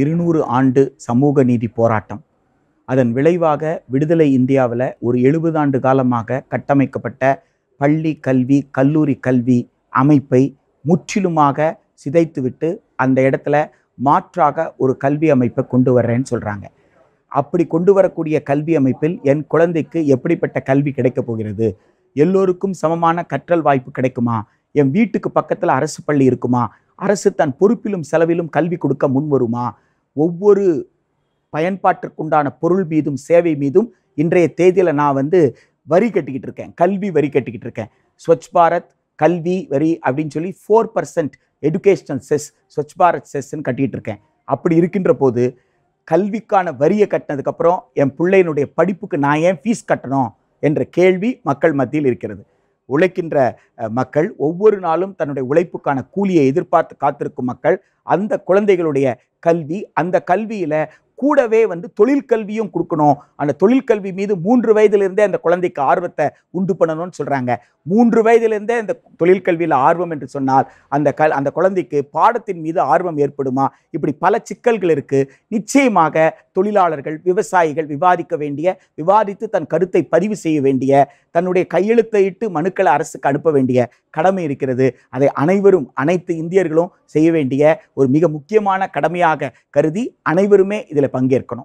இருநூறு ஆண்டு சமூக நீதி போராட்டம் அதன் விளைவாக விடுதலை இந்தியாவில் ஒரு எழுபது ஆண்டு காலமாக கட்டமைக்கப்பட்ட பள்ளி கல்வி கல்லூரி கல்வி அமைப்பை முற்றிலுமாக சிதைத்துவிட்டு அந்த இடத்துல மாற்றாக ஒரு கல்வி அமைப்பை கொண்டு வர்றேன்னு சொல்கிறாங்க அப்படி கொண்டு வரக்கூடிய கல்வி அமைப்பில் என் குழந்தைக்கு எப்படிப்பட்ட கல்வி கிடைக்கப் போகிறது எல்லோருக்கும் சமமான கற்றல் வாய்ப்பு கிடைக்குமா என் வீட்டுக்கு பக்கத்தில் அரசு பள்ளி இருக்குமா அரசு தன் பொறுப்பிலும் செலவிலும் கல்வி கொடுக்க முன் வருமா ஒவ்வொரு பயன்பாட்டிற்குண்டான பொருள் மீதும் சேவை மீதும் இன்றைய தேதியில் நான் வந்து வரி கட்டிக்கிட்டு இருக்கேன் கல்வி வரி கட்டிக்கிட்டு இருக்கேன் ஸ்வச் பாரத் கல்வி வரி அப்படின்னு சொல்லி four percent educational cess Swachh Bharat செஸ்ன்னு கட்டிக்கிட்டு இருக்கேன் அப்படி இருக்கின்ற போது கல்விக்கான வரியை கட்டினதுக்கப்புறம் என் பிள்ளையினுடைய படிப்புக்கு நான் ஏன் ஃபீஸ் கட்டணும் என்ற கேள்வி மக்கள் மத்தியில் இருக்கிறது உழைக்கின்ற மக்கள் ஒவ்வொரு நாளும் தன்னுடைய உழைப்புக்கான கூலியை எதிர்பார்த்து காத்திருக்கும் மக்கள் அந்த குழந்தைகளுடைய கல்வி அந்த கல்வியில் கூடவே வந்து தொழிற்கல்வியும் கொடுக்கணும் அந்த தொழிற்கல்வி மீது மூன்று வயதிலிருந்தே அந்த குழந்தைக்கு ஆர்வத்தை உண்டு பண்ணணும்னு சொல்கிறாங்க மூன்று வயதிலிருந்தே இந்த தொழிற்கல்வியில் ஆர்வம் என்று சொன்னால் அந்த அந்த குழந்தைக்கு பாடத்தின் மீது ஆர்வம் ஏற்படுமா இப்படி பல சிக்கல்கள் இருக்குது நிச்சயமாக தொழிலாளர்கள் விவசாயிகள் விவாதிக்க வேண்டிய விவாதித்து தன் கருத்தை பதிவு செய்ய வேண்டிய தன்னுடைய கையெழுத்தையிட்டு மனுக்களை அரசுக்கு அனுப்ப வேண்டிய கடமை இருக்கிறது அதை அனைவரும் அனைத்து இந்தியர்களும் செய்ய வேண்டிய ஒரு மிக முக்கியமான கடமையாக கருதி அனைவருமே இதில் பங்கேற்கணும்